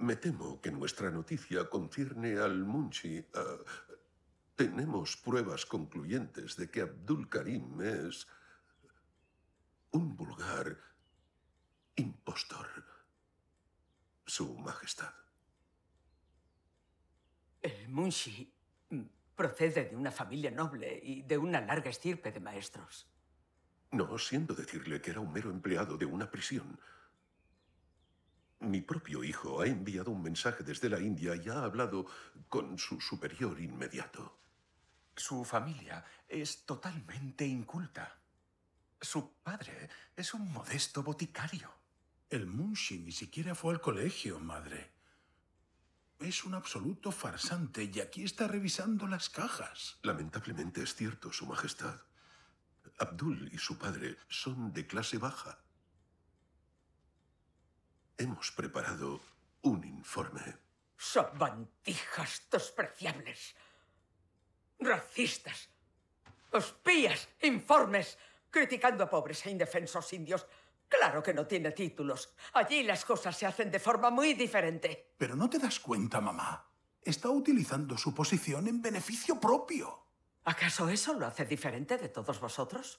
Me temo que nuestra noticia concierne al Munchi. Ah, tenemos pruebas concluyentes de que Abdul Karim es un vulgar impostor. Su Majestad. El Munchi procede de una familia noble y de una larga estirpe de maestros. No, siendo decirle que era un mero empleado de una prisión. Mi propio hijo ha enviado un mensaje desde la India y ha hablado con su superior inmediato. Su familia es totalmente inculta. Su padre es un modesto boticario. El Munshi ni siquiera fue al colegio, madre. Es un absoluto farsante y aquí está revisando las cajas. Lamentablemente es cierto, Su Majestad. Abdul y su padre son de clase baja. Hemos preparado un informe. Son despreciables, racistas, espías, informes, criticando a pobres e indefensos indios. Claro que no tiene títulos. Allí las cosas se hacen de forma muy diferente. Pero no te das cuenta, mamá. Está utilizando su posición en beneficio propio. ¿Acaso eso lo hace diferente de todos vosotros?